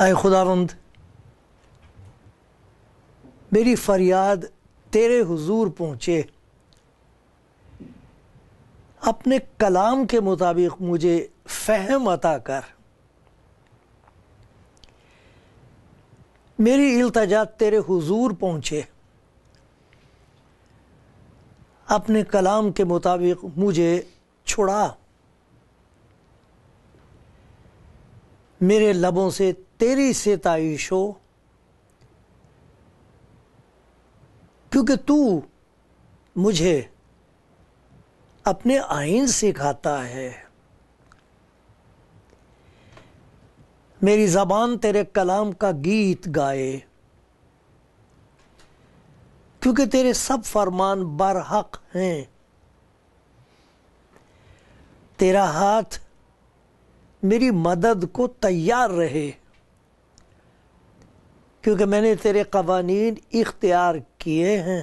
ای خداوند मेरी फरियाद तेरे हुजूर पहुँचे अपने कलाम के मुताबिक मुझे फहम अता कर मेरी इल्तजा तेरे हुजूर पहुँचे अपने कलाम के मुताबिक मुझे छुड़ा मेरे लबों से तेरी से ताइश हो क्योंकि तू मुझे अपने आइन सिखाता है मेरी ज़बान तेरे कलाम का गीत गाए क्योंकि तेरे सब फरमान बरहक हैं तेरा हाथ मेरी मदद को तैयार रहे क्योंकि मैंने तेरे कवानीन इख्तियार किए हैं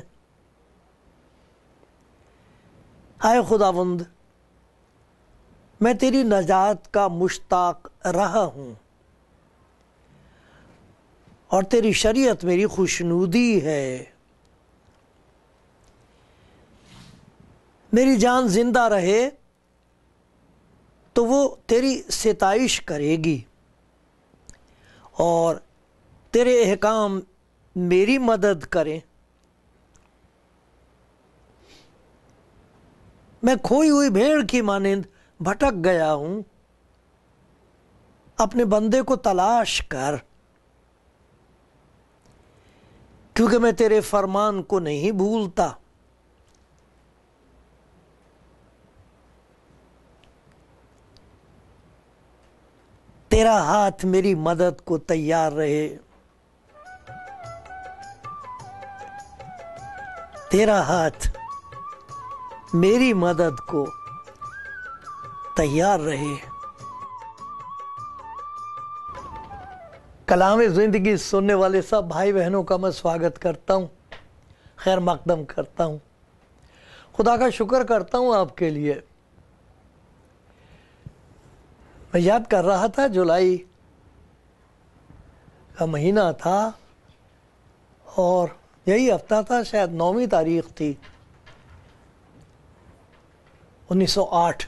आए खुदावंद मैं तेरी नजात का मुश्ताक रहा हूं और तेरी शरीयत मेरी खुशनूदी है मेरी जान जिंदा रहे तो वो तेरी सितइश करेगी और तेरे अहकाम मेरी मदद करें मैं खोई हुई भेड़ की मानंद भटक गया हूं अपने बंदे को तलाश कर क्योंकि मैं तेरे फरमान को नहीं भूलता तेरा हाथ मेरी मदद को तैयार रहे तेरा हाथ मेरी मदद को तैयार रहे कलाम ज़िंदगी सुनने वाले सब भाई बहनों का मैं स्वागत करता हूं खैर मकदम करता हूं खुदा का शुक्र करता हूं आपके लिए मैं याद कर रहा था जुलाई का महीना था और यही हफ्ता था शायद नौवीं तारीख थी 1908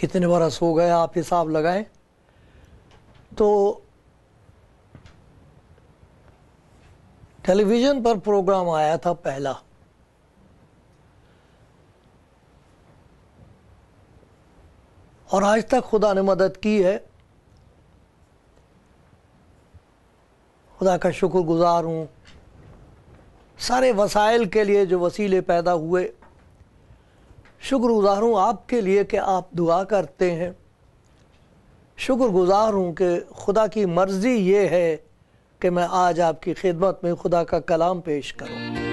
कितने बरस हो गए आप हिसाब लगाएं तो टेलीविज़न पर प्रोग्राम आया था पहला और आज तक खुदा ने मदद की है खुदा का शुक्र गुज़ार हूँ सारे वसाइल के लिए जो वसीले पैदा हुए शुक्र गुज़ार हूँ आपके लिए कि आप दुआ करते हैं गुज़ार हूँ कि खुदा की मर्ज़ी ये है कि मैं आज आपकी खिदमत में खुदा का कलाम पेश करूँ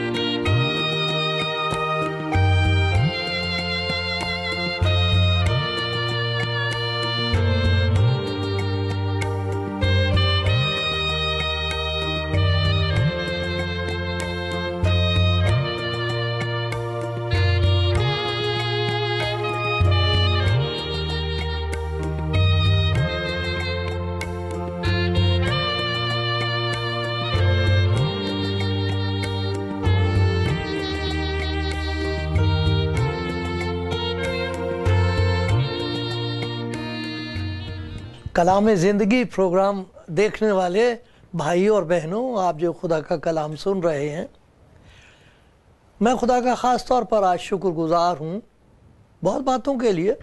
कलाम ज़िंदगी प्रोग्राम देखने वाले भाई और बहनों आप जो खुदा का कलाम सुन रहे हैं मैं खुदा का ख़ास तौर पर आज शुक्रगुजार हूँ बहुत बातों के लिए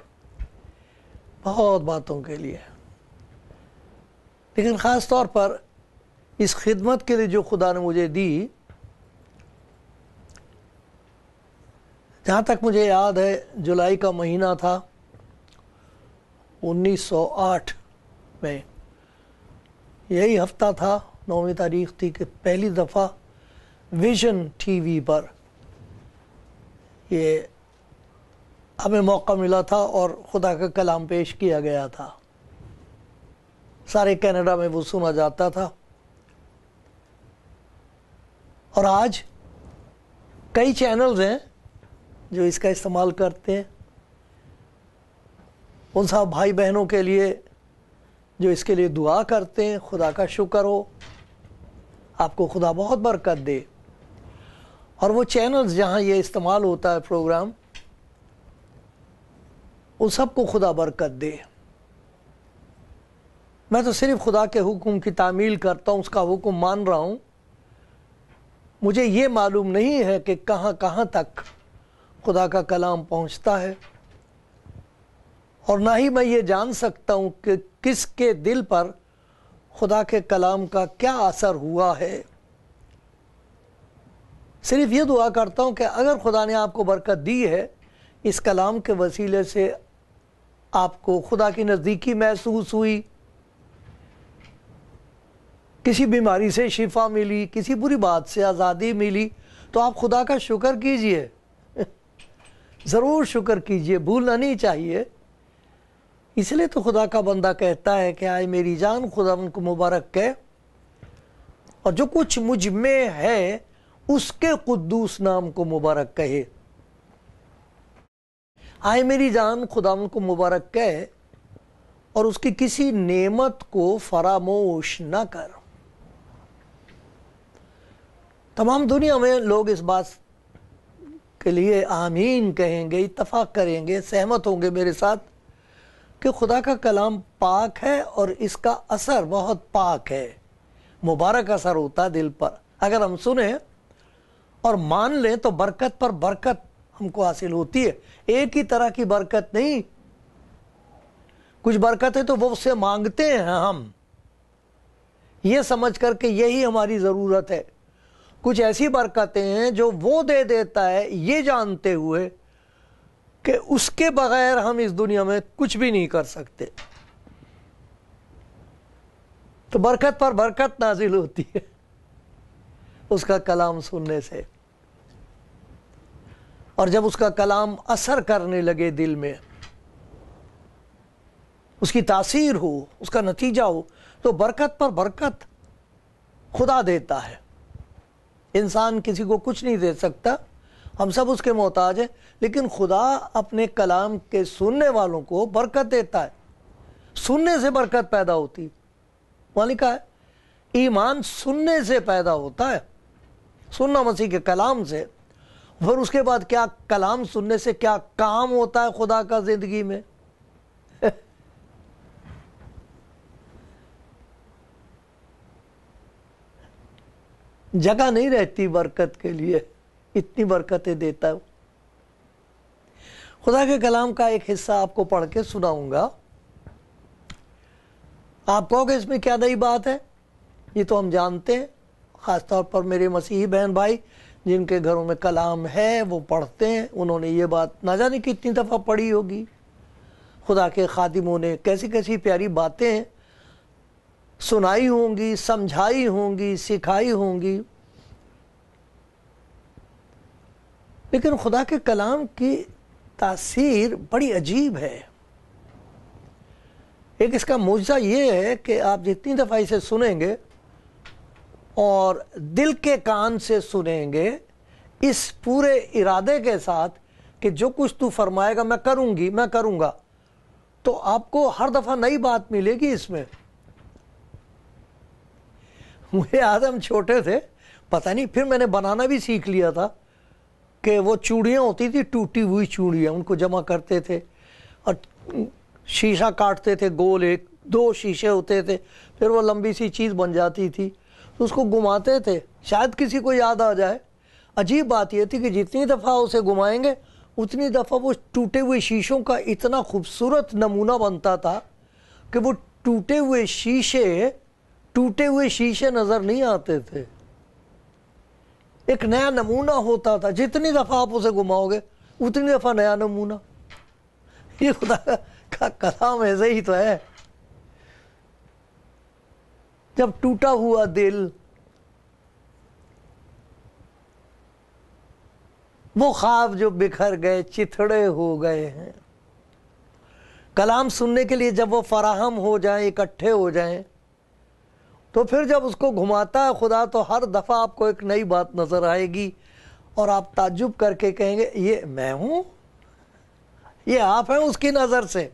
बहुत बातों के लिए लेकिन ख़ास तौर पर इस खिदमत के लिए जो खुदा ने मुझे दी जहाँ तक मुझे याद है जुलाई का महीना था 1908 में यही हफ्ता था नौवीं तारीख थी कि पहली दफ़ा विजन टीवी पर ये हमें मौका मिला था और ख़ुदा का कलाम पेश किया गया था सारे कनाडा में वो सुना जाता था और आज कई चैनल्स हैं जो इसका इस्तेमाल करते हैं उन सब भाई बहनों के लिए जो इसके लिए दुआ करते हैं खुदा का शुक्र हो आपको खुदा बहुत बरकत दे और वो चैनल्स जहाँ ये इस्तेमाल होता है प्रोग्राम उन सबको खुदा बरकत दे मैं तो सिर्फ खुदा के हुक्म की तामील करता हूँ उसका हुक्म मान रहा हूँ मुझे ये मालूम नहीं है कि कहाँ कहाँ तक खुदा का कलाम पहुँचता है और ना ही मैं ये जान सकता हूँ कि किसके दिल पर खुदा के कलाम का क्या असर हुआ है सिर्फ ये दुआ करता हूँ कि अगर खुदा ने आपको बरकत दी है इस कलाम के वसीले से आपको खुदा की नज़दीकी महसूस हुई किसी बीमारी से शिफा मिली किसी बुरी बात से आज़ादी मिली तो आप खुदा का शुक्र कीजिए ज़रूर शुक्र कीजिए भूलना नहीं चाहिए इसलिए तो खुदा का बंदा कहता है कि आए मेरी जान खुदा उनको मुबारक कह और जो कुछ मुझ में है उसके कुद्दूस नाम को मुबारक कहे आए मेरी जान खुदा को मुबारक कह और उसकी किसी नेमत को फरामोश ना कर तमाम दुनिया में लोग इस बात के लिए आमीन कहेंगे इतफाक़ करेंगे सहमत होंगे मेरे साथ कि खुदा का कलाम पाक है और इसका असर बहुत पाक है मुबारक असर होता दिल पर अगर हम सुने और मान लें तो बरकत पर बरकत हमको हासिल होती है एक ही तरह की बरकत नहीं कुछ बरकत है तो वो उससे मांगते हैं हम ये समझ करके यही हमारी ज़रूरत है कुछ ऐसी बरकतें हैं जो वो दे देता है ये जानते हुए कि उसके बगैर हम इस दुनिया में कुछ भी नहीं कर सकते तो बरकत पर बरकत नाजिल होती है उसका कलाम सुनने से और जब उसका कलाम असर करने लगे दिल में उसकी तासीर हो उसका नतीजा हो तो बरकत पर बरकत खुदा देता है इंसान किसी को कुछ नहीं दे सकता हम सब उसके मोहताज हैं लेकिन खुदा अपने कलाम के सुनने वालों को बरकत देता है सुनने से बरकत पैदा होती मालिका है ईमान सुनने से पैदा होता है सुनना मसीह के कलाम से फिर उसके बाद क्या कलाम सुनने से क्या काम होता है खुदा का ज़िंदगी में जगह नहीं रहती बरकत के लिए इतनी बरकतें देता है खुदा के कलाम का एक हिस्सा आपको पढ़ के सुनाऊंगा आप कहोगे इसमें क्या नई बात है ये तो हम जानते हैं ख़ासतौर पर मेरे मसीही बहन भाई जिनके घरों में कलाम है वो पढ़ते हैं उन्होंने ये बात ना जाने कितनी दफ़ा पढ़ी होगी खुदा के खादिमों ने कैसी कैसी प्यारी बातें सुनाई होंगी समझाई होंगी सिखाई होंगी लेकिन खुदा के कलाम की तासीर बड़ी अजीब है एक इसका मुजा ये है कि आप जितनी दफ़ा इसे सुनेंगे और दिल के कान से सुनेंगे इस पूरे इरादे के साथ कि जो कुछ तू फरमाएगा मैं करूंगी मैं करूंगा तो आपको हर दफ़ा नई बात मिलेगी इसमें मुझे याद हम छोटे थे पता नहीं फिर मैंने बनाना भी सीख लिया था कि वो चूड़ियाँ होती थी टूटी हुई चूड़ियाँ उनको जमा करते थे और शीशा काटते थे गोल एक दो शीशे होते थे फिर वो लंबी सी चीज़ बन जाती थी तो उसको घुमाते थे शायद किसी को याद आ जाए अजीब बात यह थी कि जितनी दफ़ा उसे घुमाएंगे उतनी दफ़ा वो टूटे हुए शीशों का इतना खूबसूरत नमूना बनता था कि वो टूटे हुए शीशे टूटे हुए शीशे नज़र नहीं आते थे एक नया नमूना होता था जितनी दफ़ा आप उसे घुमाओगे उतनी दफ़ा नया नमूना ये खुदा का कलाम ऐसे ही तो है जब टूटा हुआ दिल वो ख्वाब जो बिखर गए चिथड़े हो गए हैं कलाम सुनने के लिए जब वो फराहम हो जाए इकट्ठे हो जाएं तो फिर जब उसको घुमाता है खुदा तो हर दफ़ा आपको एक नई बात नज़र आएगी और आप ताजुब करके कहेंगे ये मैं हूँ ये आप हैं उसकी नज़र से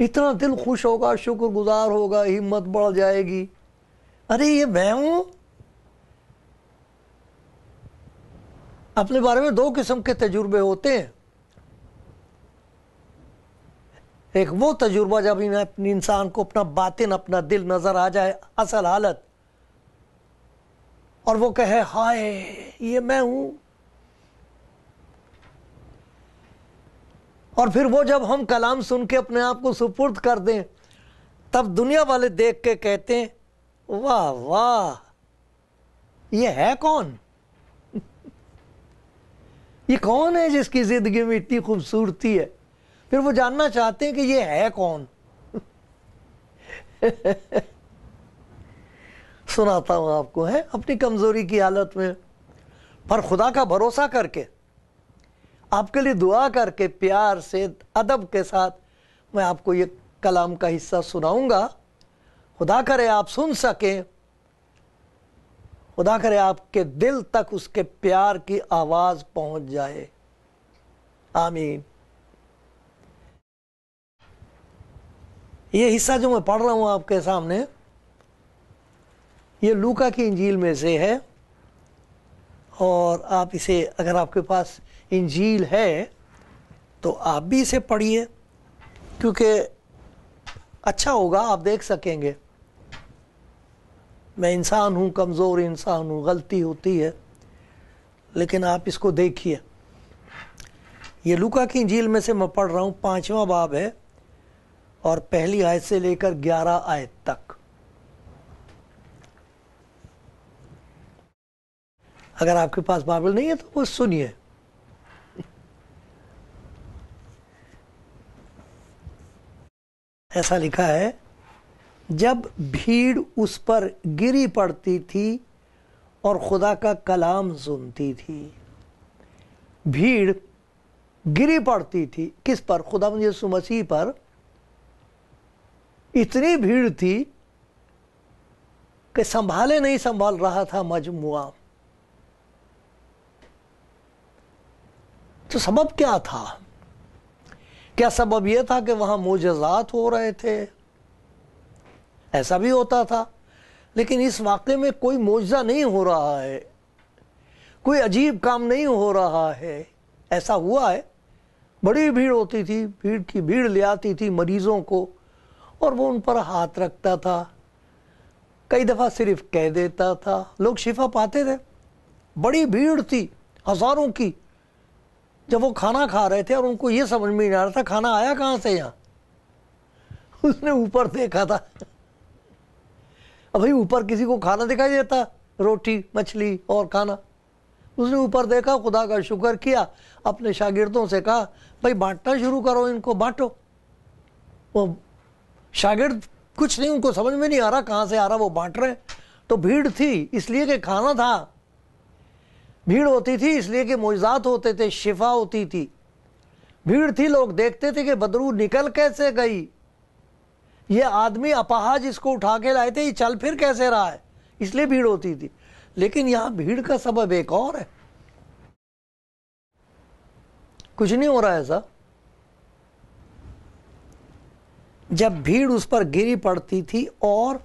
इतना दिल खुश होगा शुक्रगुजार होगा हिम्मत बढ़ जाएगी अरे ये मैं हूँ अपने बारे में दो किस्म के तजुर्बे होते हैं एक वो तजुर्बा जब अपने इंसान को अपना बातिन अपना दिल नज़र आ जाए असल हालत और वो कहे हाय ये मैं हूं और फिर वो जब हम कलाम सुन के अपने आप को सुपुर्द कर दें तब दुनिया वाले देख के कहते हैं वाह वाह ये है कौन ये कौन है जिसकी जिंदगी में इतनी खूबसूरती है फिर वो जानना चाहते हैं कि ये है कौन सुनाता हूं आपको है अपनी कमजोरी की हालत में पर खुदा का भरोसा करके आपके लिए दुआ करके प्यार से अदब के साथ मैं आपको ये कलाम का हिस्सा सुनाऊंगा खुदा करे आप सुन सकें खुदा करे आपके दिल तक उसके प्यार की आवाज़ पहुंच जाए आमीन ये हिस्सा जो मैं पढ़ रहा हूँ आपके सामने ये लूका की इंजील में से है और आप इसे अगर आपके पास इंजील है तो आप भी इसे पढ़िए क्योंकि अच्छा होगा आप देख सकेंगे मैं इंसान हूँ कमज़ोर इंसान हूँ गलती होती है लेकिन आप इसको देखिए ये लुका की झील में से मैं पढ़ रहा हूँ पाँचवा बाब है और पहली आयत से लेकर ग्यारह आयत तक अगर आपके पास बाइबल नहीं है तो वो सुनिए ऐसा लिखा है जब भीड़ उस पर गिरी पड़ती थी और खुदा का कलाम सुनती थी भीड़ गिरी पड़ती थी किस पर खुदा मुझे मसीह पर इतनी भीड़ थी कि संभाले नहीं संभाल रहा था मजमुआ तो सबब क्या था क्या सबब यह था कि वहां मोजात हो रहे थे ऐसा भी होता था लेकिन इस वाक्य में कोई मुआवजा नहीं हो रहा है कोई अजीब काम नहीं हो रहा है ऐसा हुआ है बड़ी भीड़ होती थी भीड़ की भीड़ ले आती थी मरीज़ों को और वो उन पर हाथ रखता था कई दफ़ा सिर्फ कह देता था लोग शिफा पाते थे बड़ी भीड़ थी हज़ारों की जब वो खाना खा रहे थे और उनको ये समझ में नहीं आ रहा था खाना आया कहाँ से यहाँ उसने ऊपर देखा था अब भाई ऊपर किसी को खाना दिखाई देता रोटी मछली और खाना उसने ऊपर देखा खुदा का शुक्र किया अपने शागिर्दों से कहा भाई बांटना शुरू करो इनको बांटो वो शागिर्द कुछ नहीं उनको समझ में नहीं आ रहा कहाँ से आ रहा वो बांट रहे तो भीड़ थी इसलिए कि खाना था भीड़ होती थी इसलिए कि मोजात होते थे शिफा होती थी भीड़ थी लोग देखते थे कि बदरू निकल कैसे गई ये आदमी अपाहज इसको उठा के लाए थे ये चल फिर कैसे रहा है इसलिए भीड़ होती थी लेकिन यहाँ भीड़ का सबब एक और है कुछ नहीं हो रहा है ऐसा जब भीड़ उस पर गिरी पड़ती थी और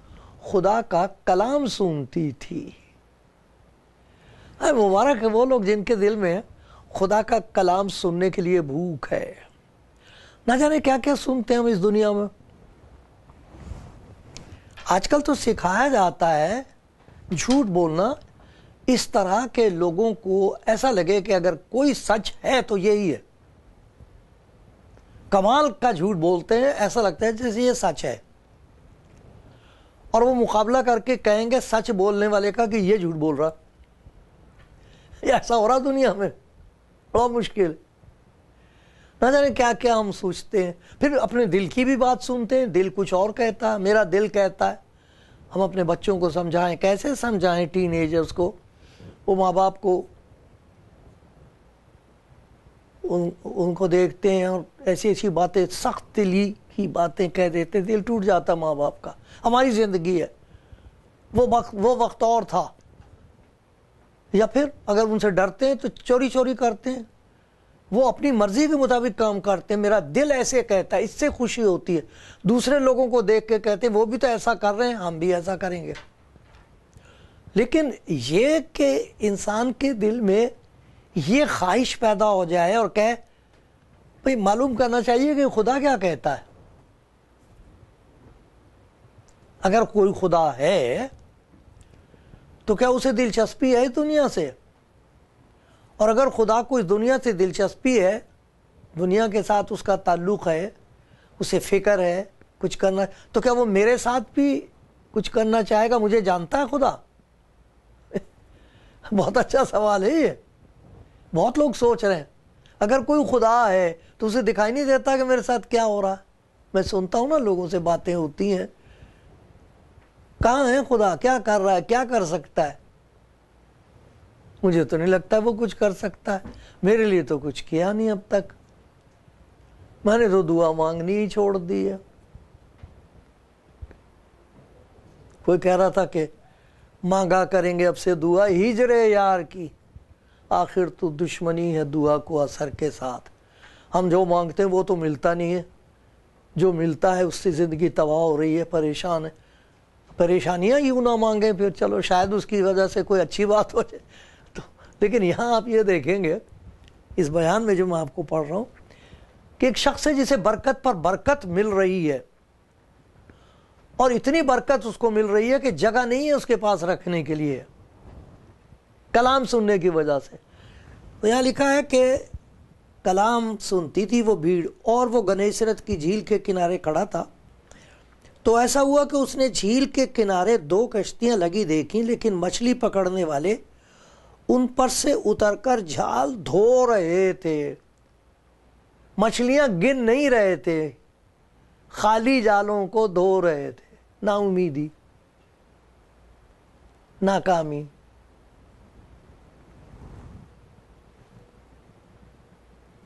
खुदा का कलाम सुनती थी अरे मुबारक है वो लोग जिनके दिल में खुदा का कलाम सुनने के लिए भूख है ना जाने क्या क्या सुनते हैं हम इस दुनिया में आजकल तो सिखाया जाता है झूठ बोलना इस तरह के लोगों को ऐसा लगे कि अगर कोई सच है तो यही है कमाल का झूठ बोलते हैं ऐसा लगता है जैसे ये सच है और वो मुकाबला करके कहेंगे सच बोलने वाले का कि ये झूठ बोल रहा ये ऐसा हो रहा दुनिया में बड़ा मुश्किल ना जाने क्या क्या हम सोचते हैं फिर अपने दिल की भी बात सुनते हैं दिल कुछ और कहता है मेरा दिल कहता है हम अपने बच्चों को समझाएं कैसे समझाएं टीन एजर्स को वो माँ बाप को उन उनको देखते हैं और ऐसी ऐसी बातें सख्त दिली की बातें कह देते दिल टूट जाता माँ बाप का हमारी ज़िंदगी है वो वक्त वो वक्त और था या फिर अगर उनसे डरते हैं तो चोरी चोरी करते हैं वो अपनी मर्ज़ी के मुताबिक काम करते हैं मेरा दिल ऐसे कहता है इससे खुशी होती है दूसरे लोगों को देख के कहते हैं वो भी तो ऐसा कर रहे हैं हम भी ऐसा करेंगे लेकिन ये कि इंसान के दिल में ये ख्वाहिश पैदा हो जाए और कहे भाई मालूम करना चाहिए कि खुदा क्या कहता है अगर कोई खुदा है तो क्या उसे दिलचस्पी है दुनिया से और अगर खुदा को इस दुनिया से दिलचस्पी है दुनिया के साथ उसका ताल्लुक़ है उसे फ़िक्र है कुछ करना तो क्या वो मेरे साथ भी कुछ करना चाहेगा मुझे जानता है खुदा बहुत अच्छा सवाल है ये बहुत लोग सोच रहे हैं अगर कोई खुदा है तो उसे दिखाई नहीं देता कि मेरे साथ क्या हो रहा है मैं सुनता हूँ ना लोगों से बातें होती हैं कहाँ है खुदा क्या कर रहा है क्या कर सकता है मुझे तो नहीं लगता वो कुछ कर सकता है मेरे लिए तो कुछ किया नहीं अब तक मैंने तो दुआ मांगनी ही छोड़ दी है कोई कह रहा था कि मांगा करेंगे अब से दुआ हिजरे यार की आखिर तो दुश्मनी है दुआ को असर के साथ हम जो मांगते हैं वो तो मिलता नहीं है जो मिलता है उससे ज़िंदगी तबाह हो रही है परेशान है परेशानियाँ यूँ ना मांगें फिर चलो शायद उसकी वजह से कोई अच्छी बात हो जाए तो लेकिन यहाँ आप ये देखेंगे इस बयान में जो मैं आपको पढ़ रहा हूँ कि एक शख्स है जिसे बरकत पर बरकत मिल रही है और इतनी बरकत उसको मिल रही है कि जगह नहीं है उसके पास रखने के लिए कलाम सुनने की वजह से तो यहाँ लिखा है कि कलाम सुनती थी वो भीड़ और वो गणेशरथ की झील के किनारे खड़ा था तो ऐसा हुआ कि उसने झील के किनारे दो कश्तियाँ लगी देखी लेकिन मछली पकड़ने वाले उन पर से उतरकर झाल धो रहे थे मछलियाँ गिन नहीं रहे थे खाली जालों को धो रहे थे ना उम्मीदी नाकामी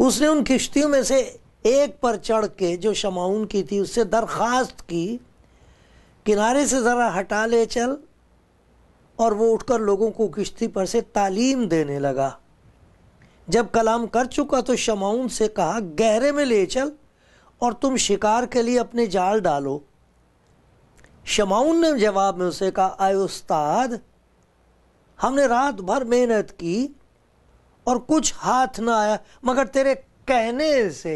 उसने उन किश्तियों में से एक पर चढ़ के जो शमाउन की थी उससे दरख्वास्त की किनारे से ज़रा हटा ले चल और वो उठकर लोगों को किश्ती पर से तालीम देने लगा जब कलाम कर चुका तो शमाउन से कहा गहरे में ले चल और तुम शिकार के लिए अपने जाल डालो शमाउन ने जवाब में उसे कहा आए उस्ताद हमने रात भर मेहनत की और कुछ हाथ ना आया मगर तेरे कहने से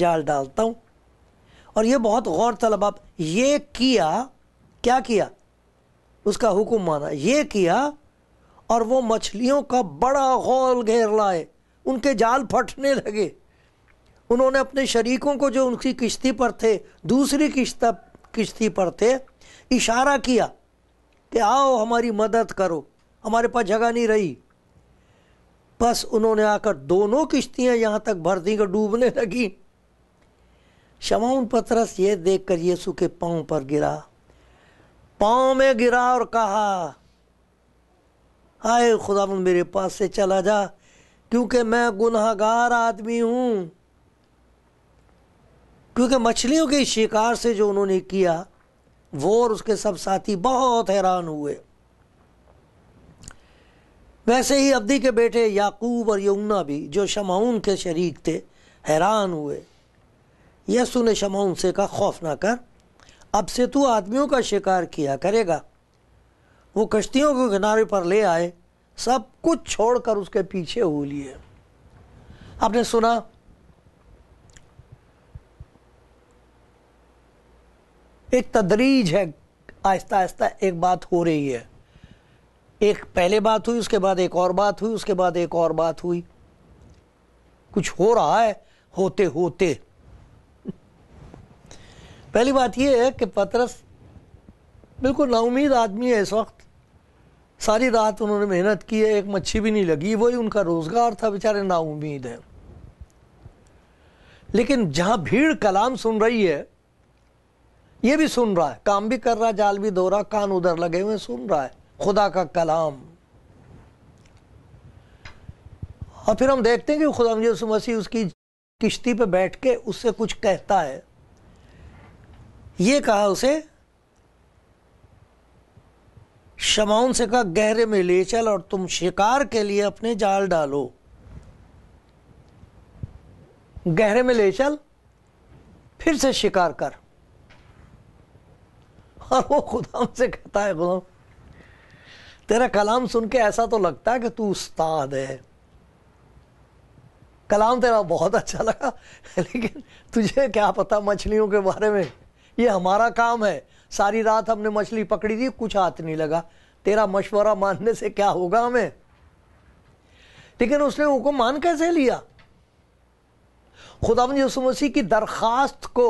जाल डालता हूं और ये बहुत गौर तलब आप ये किया क्या किया उसका हुक्म माना ये किया और वो मछलियों का बड़ा गौल घेर लाए उनके जाल फटने लगे उन्होंने अपने शरीकों को जो उनकी किश्ती पर थे दूसरी किश्त किश्ती पर थे इशारा किया कि आओ हमारी मदद करो हमारे पास जगह नहीं रही बस उन्होंने आकर दोनों किश्तियां यहां तक भर दी डूबने लगी शमाउन पतरस ये देखकर यीशु के पाँव पर गिरा पांव में गिरा और कहा आए खुदा मेरे पास से चला जा क्योंकि मैं गुनहगार आदमी हूं क्योंकि मछलियों के शिकार से जो उन्होंने किया वो और उसके सब साथी बहुत हैरान हुए वैसे ही अब्दी के बेटे याकूब और यमुना भी जो शमाउन के शरीक थे हैरान हुए यसु ने शमाउन से कहा खौफ ना कर अब से तू आदमियों का शिकार किया करेगा वो कश्तियों को किनारे पर ले आए सब कुछ छोड़कर उसके पीछे हो लिए आपने सुना एक तदरीज है आहिस्ता आहिस्ता एक बात हो रही है एक पहले बात हुई उसके बाद एक और बात हुई उसके बाद एक और बात हुई कुछ हो रहा है होते होते पहली बात यह है कि पतरस बिल्कुल नाउमीद आदमी है इस वक्त सारी रात उन्होंने मेहनत की है एक मच्छी भी नहीं लगी वही उनका रोज़गार था बेचारे नाउमीद है लेकिन जहां भीड़ कलाम सुन रही है ये भी सुन रहा है काम भी कर रहा है जाल भी दो रहा कान उधर लगे हुए सुन रहा है खुदा का कलाम और फिर हम देखते हैं कि खुदा यसु मसीह उसकी किश्ती पे बैठ के उससे कुछ कहता है ये कहा उसे शमाउन से कहा गहरे में ले चल और तुम शिकार के लिए अपने जाल डालो गहरे में ले चल फिर से शिकार कर और वो खुदा से कहता है खुदा तेरा कलाम सुन के ऐसा तो लगता है कि तू उस्ताद है कलाम तेरा बहुत अच्छा लगा लेकिन तुझे क्या पता मछलियों के बारे में ये हमारा काम है सारी रात हमने मछली पकड़ी थी कुछ हाथ नहीं लगा तेरा मशवरा मानने से क्या होगा हमें लेकिन उसने उनको मान कैसे लिया खुदा मसीह की दरखास्त को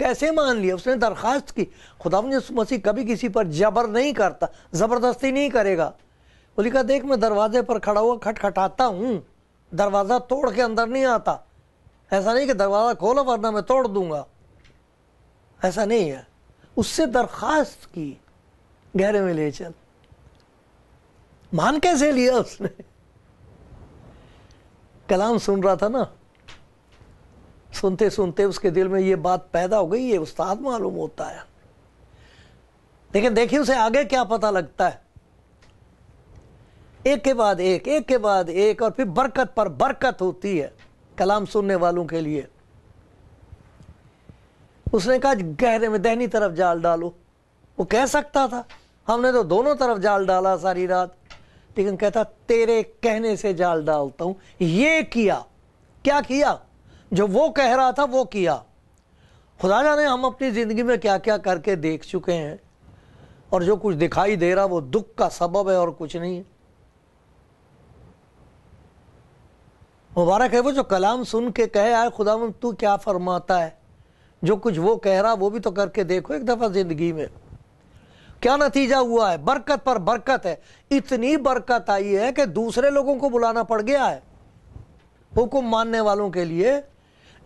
कैसे मान लिया उसने दरख्वास्त की खुदा मसीह कभी किसी पर जबर नहीं करता ज़बरदस्ती नहीं करेगा बोली कहा देख मैं दरवाजे पर खड़ा हुआ खटखटाता हूँ दरवाज़ा तोड़ के अंदर नहीं आता ऐसा नहीं कि दरवाज़ा खोलो वरना मैं तोड़ दूंगा ऐसा नहीं है उससे दरख्वास्त की गहरे में ले चल मान कैसे लिया उसने कलाम सुन रहा था ना सुनते सुनते उसके दिल में ये बात पैदा हो गई ये उस्ताद मालूम होता है लेकिन देखिए उसे आगे क्या पता लगता है एक के बाद एक एक के बाद एक और फिर बरकत पर बरकत होती है कलाम सुनने वालों के लिए उसने कहा गहरे में दहनी तरफ जाल डालो वो कह सकता था हमने तो दोनों तरफ जाल डाला सारी रात लेकिन कहता तेरे कहने से जाल डालता हूं ये किया क्या किया जो वो कह रहा था वो किया खुदा जाने हम अपनी ज़िंदगी में क्या क्या करके देख चुके हैं और जो कुछ दिखाई दे रहा वो दुख का सबब है और कुछ नहीं है मुबारक है वो जो कलाम सुन के कहे आए खुदा तू क्या फरमाता है जो कुछ वो कह रहा वो भी तो करके देखो एक दफ़ा ज़िंदगी में क्या नतीजा हुआ है बरकत पर बरकत है इतनी बरकत आई है कि दूसरे लोगों को बुलाना पड़ गया है हुक्म मानने वालों के लिए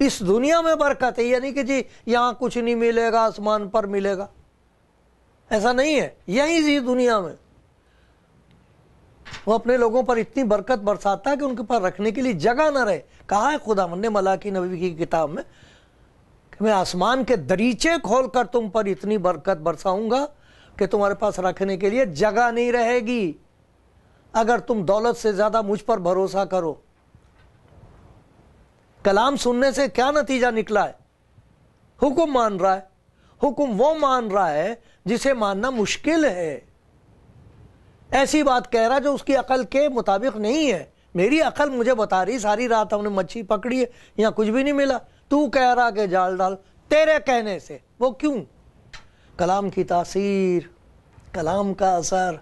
इस दुनिया में बरकत है यानी कि जी यहाँ कुछ नहीं मिलेगा आसमान पर मिलेगा ऐसा नहीं है यहीं जी दुनिया में वो अपने लोगों पर इतनी बरकत बरसाता है कि उनके पास रखने के लिए जगह ना रहे कहा है खुदा ने मला की नबी की किताब में कि मैं आसमान के दरीचे खोल कर तुम पर इतनी बरकत बरसाऊंगा कि तुम्हारे पास रखने के लिए जगह नहीं रहेगी अगर तुम दौलत से ज़्यादा मुझ पर भरोसा करो कलाम सुनने से क्या नतीजा निकला है हुक्म मान रहा है हुक्म वो मान रहा है जिसे मानना मुश्किल है ऐसी बात कह रहा जो उसकी अकल के मुताबिक नहीं है मेरी अकल मुझे बता रही सारी रात हमने मच्छी पकड़ी है या कुछ भी नहीं मिला तू कह रहा कि जाल डाल तेरे कहने से वो क्यों कलाम की तासीर कलाम का असर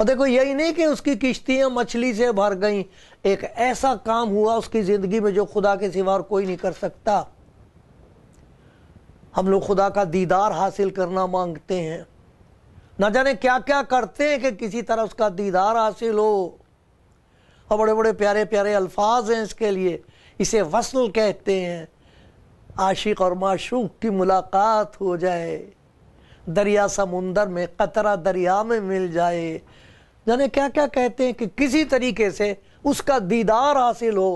और देखो यही नहीं कि उसकी किश्तियां मछली से भर गईं एक ऐसा काम हुआ उसकी ज़िंदगी में जो खुदा के सिवा और कोई नहीं कर सकता हम लोग खुदा का दीदार हासिल करना मांगते हैं ना जाने क्या क्या करते हैं कि किसी तरह उसका दीदार हासिल हो और बड़े बड़े प्यारे प्यारे अल्फाज हैं इसके लिए इसे वसल कहते हैं आशिक और माशूक की मुलाकात हो जाए दरिया समुंदर में कतरा दरिया में मिल जाए जाने क्या क्या कहते हैं कि किसी तरीके से उसका दीदार हासिल हो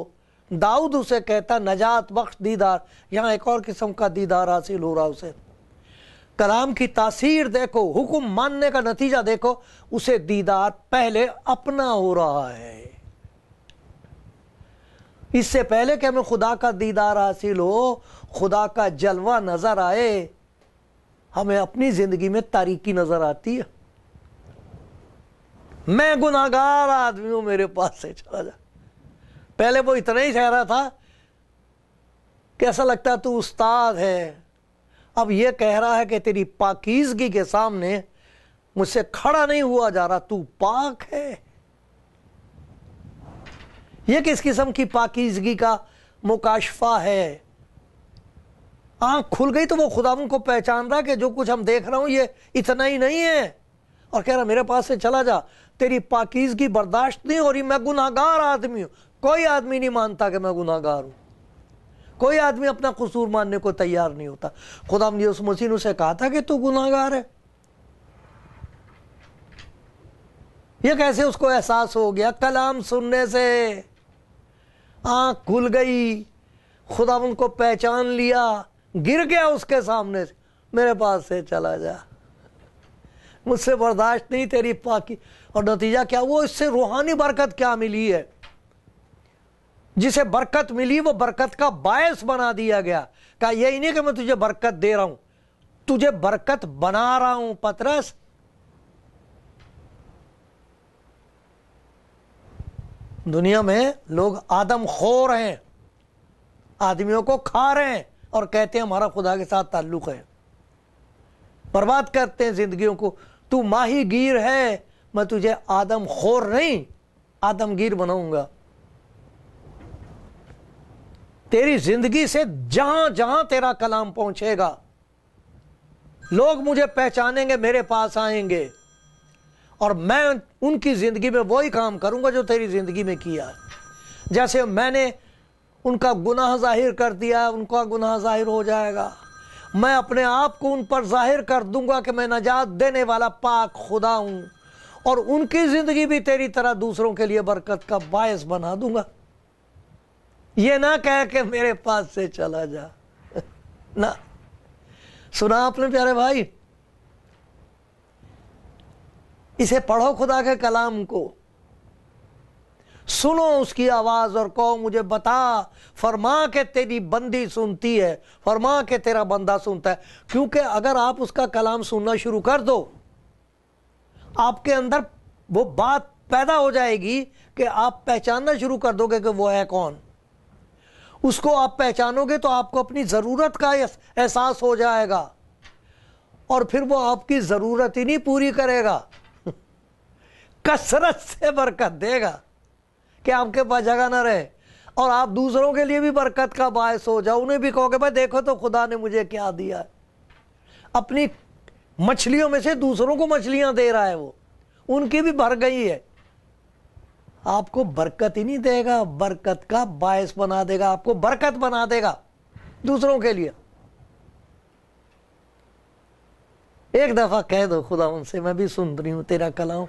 दाऊद उसे कहता नजात बख्श दीदार यहाँ एक और किस्म का दीदार हासिल हो रहा उसे कलाम की तासीर देखो हुक्म मानने का नतीजा देखो उसे दीदार पहले अपना हो रहा है इससे पहले कि हमें खुदा का दीदार हासिल हो खुदा का जलवा नज़र आए हमें अपनी ज़िंदगी में तारीकी नज़र आती है मैं गुनागार आदमी हूं मेरे पास से चला जा पहले वो इतना ही कह रहा था कैसा लगता है तू उस्ताद है अब ये कह रहा है कि तेरी पाकिजगी के सामने मुझसे खड़ा नहीं हुआ जा रहा तू पाक है यह किस किस्म की पाकिजगी का मुकाशफा है आंख खुल गई तो वो खुदा को पहचान रहा कि जो कुछ हम देख रहा हूं ये इतना ही नहीं है और कह रहा मेरे पास से चला जा तेरी पाकिजगी बर्दाश्त नहीं हो रही मैं गुनागार आदमी हूं कोई आदमी नहीं मानता कि मैं गुनाहगार हूं कोई आदमी अपना कसूर मानने को तैयार नहीं होता खुदा ने उस मसीह ने उसे कहा था कि तू गुनागार है ये कैसे उसको एहसास हो गया कलाम सुनने से आंख खुल गई खुदा उनको पहचान लिया गिर गया उसके सामने मेरे पास से चला जा मुझसे बर्दाश्त नहीं तेरी पाकि और नतीजा क्या वो इससे रूहानी बरकत क्या मिली है जिसे बरकत मिली वो बरकत का बायस बना दिया गया कहा यही नहीं कि मैं तुझे बरकत दे रहा हूं तुझे बरकत बना रहा हूं पतरस दुनिया में लोग आदम खोर हैं आदमियों को खा रहे हैं और कहते हैं हमारा खुदा के साथ ताल्लुक है बर्बाद करते हैं जिंदगियों को तू माही गिर है मैं तुझे आदम खोर नहीं आदमगीर बनाऊंगा तेरी जिंदगी से जहां जहां तेरा कलाम पहुंचेगा लोग मुझे पहचानेंगे मेरे पास आएंगे और मैं उनकी ज़िंदगी में वही काम करूंगा जो तेरी ज़िंदगी में किया जैसे मैंने उनका गुनाह जाहिर कर दिया उनका गुनाह जाहिर हो जाएगा मैं अपने आप को उन पर जाहिर कर दूंगा कि मैं नजात देने वाला पाक खुदा हूं और उनकी जिंदगी भी तेरी तरह दूसरों के लिए बरकत का बायस बना दूंगा ये ना कह के मेरे पास से चला जा ना सुना आपने प्यारे भाई इसे पढ़ो खुदा के कलाम को सुनो उसकी आवाज़ और कहो मुझे बता फरमा के तेरी बंदी सुनती है फरमा के तेरा बंदा सुनता है क्योंकि अगर आप उसका कलाम सुनना शुरू कर दो आपके अंदर वो बात पैदा हो जाएगी कि आप पहचानना शुरू कर दोगे कि वो है कौन उसको आप पहचानोगे तो आपको अपनी ज़रूरत का एहसास हो जाएगा और फिर वो आपकी ज़रूरत ही नहीं पूरी करेगा कसरत से बरकत देगा कि आपके पास जगह ना रहे और आप दूसरों के लिए भी बरकत का बायस हो जाओ उन्हें भी कि भाई देखो तो खुदा ने मुझे क्या दिया है अपनी मछलियों में से दूसरों को मछलियां दे रहा है वो उनकी भी भर गई है आपको बरकत ही नहीं देगा बरकत का बायस बना देगा आपको बरकत बना देगा दूसरों के लिए एक दफा कह दो खुदा उनसे मैं भी सुन रही हूं तेरा कलाऊं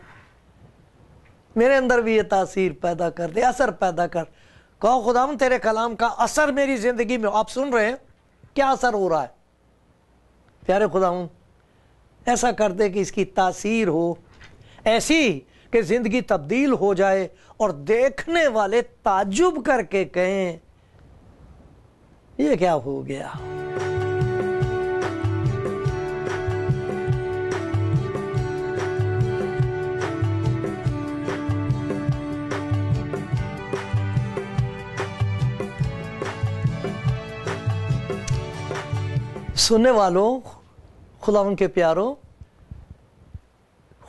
मेरे अंदर भी ये तासीर पैदा कर दे असर पैदा कर कहो खुदा तेरे कलाम का असर मेरी ज़िंदगी में आप सुन रहे हैं क्या असर हो रहा है प्यारे खुदा ऐसा कर दे कि इसकी तासीर हो ऐसी कि ज़िंदगी तब्दील हो जाए और देखने वाले ताजुब करके कहें ये क्या हो गया सुनने वालों खुदावन के प्यारों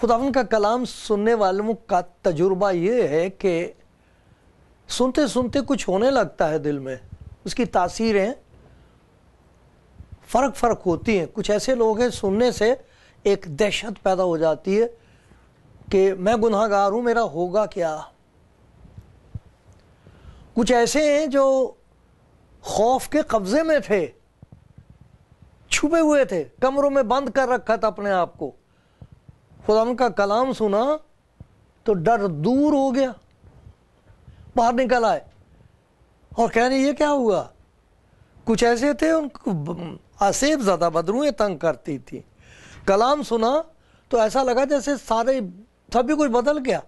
खुदावन का कलाम सुनने वालों का तजुर्बा ये है कि सुनते सुनते कुछ होने लगता है दिल में उसकी तासीरें फ़र्क फ़र्क होती हैं कुछ ऐसे लोग हैं सुनने से एक दहशत पैदा हो जाती है कि मैं गुनाहगार हूँ मेरा होगा क्या कुछ ऐसे हैं जो खौफ के कब्ज़े में थे छुपे हुए थे कमरों में बंद कर रखा था अपने आप को खुदा का कलाम सुना तो डर दूर हो गया बाहर निकल आए और कह रहे ये क्या हुआ कुछ ऐसे थे उनको आसेब ज़्यादा बदरूएँ तंग करती थी कलाम सुना तो ऐसा लगा जैसे सारे सभी कुछ बदल गया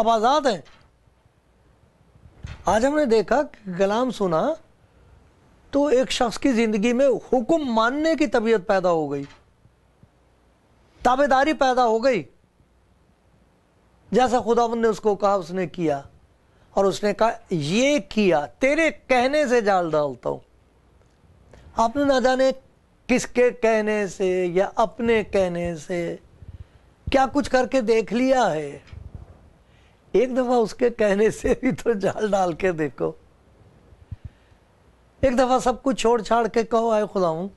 अब आज़ाद हैं आज हमने देखा कलाम सुना तो एक शख्स की जिंदगी में हुक्म मानने की तबीयत पैदा हो गई ताबेदारी पैदा हो गई जैसा खुदावंद ने उसको कहा उसने किया और उसने कहा ये किया तेरे कहने से जाल डालता हूं आपने ना जाने किसके कहने से या अपने कहने से क्या कुछ करके देख लिया है एक दफा उसके कहने से भी तो जाल डाल के देखो एक दफ़ा सब कुछ छोड़ छाड़ के कहो आए खुदाऊँ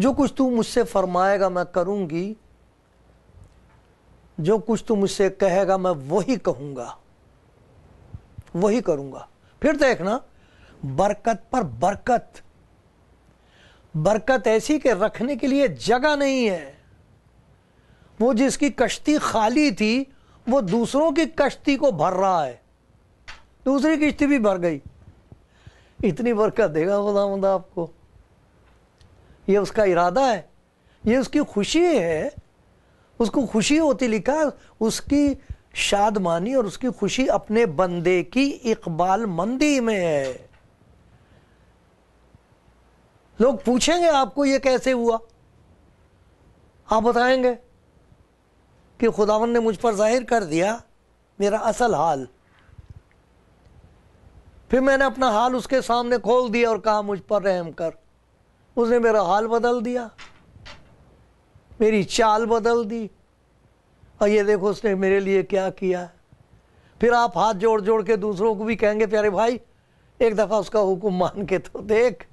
जो कुछ तू मुझसे फरमाएगा मैं करूँगी जो कुछ तू मुझसे कहेगा मैं वही कहूँगा वही करूँगा फिर देखना बरकत पर बरकत बरकत ऐसी के रखने के लिए जगह नहीं है वो जिसकी कश्ती खाली थी वो दूसरों की कश्ती को भर रहा है दूसरी किश्ती भी भर गई इतनी बरकत देगा खुदावंद आपको ये उसका इरादा है ये उसकी खुशी है उसको खुशी होती लिखा उसकी शादमानी और उसकी खुशी अपने बंदे की इकबाल मंदी में है लोग पूछेंगे आपको ये कैसे हुआ आप बताएंगे कि खुदावन ने मुझ पर जाहिर कर दिया मेरा असल हाल फिर मैंने अपना हाल उसके सामने खोल दिया और कहा मुझ पर रहम कर उसने मेरा हाल बदल दिया मेरी चाल बदल दी और ये देखो उसने मेरे लिए क्या किया फिर आप हाथ जोड़ जोड़ के दूसरों को भी कहेंगे प्यारे भाई एक दफ़ा उसका हुक्म मान के तो देख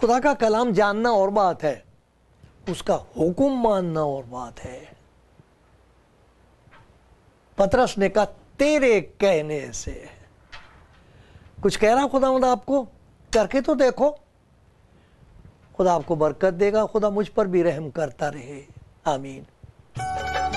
खुदा का कलाम जानना और बात है उसका हुक्म मानना और बात है पतरस ने कहा तेरे कहने से कुछ कह रहा खुदा खुदा आपको करके तो देखो खुदा आपको बरकत देगा खुदा मुझ पर भी रहम करता रहे आमीन